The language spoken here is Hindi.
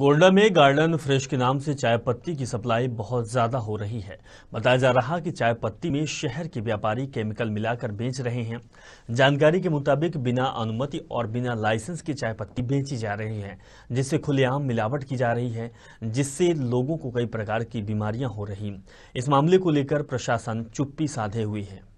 गोंडा में गार्डन फ्रेश के नाम से चाय पत्ती की सप्लाई बहुत ज्यादा हो रही है बताया जा रहा कि चाय पत्ती में शहर के व्यापारी केमिकल मिलाकर बेच रहे हैं जानकारी के मुताबिक बिना अनुमति और बिना लाइसेंस की चाय पत्ती बेची जा रही है जिससे खुलेआम मिलावट की जा रही है जिससे लोगों को कई प्रकार की बीमारियां हो रही इस मामले को लेकर प्रशासन चुप्पी साधे हुई है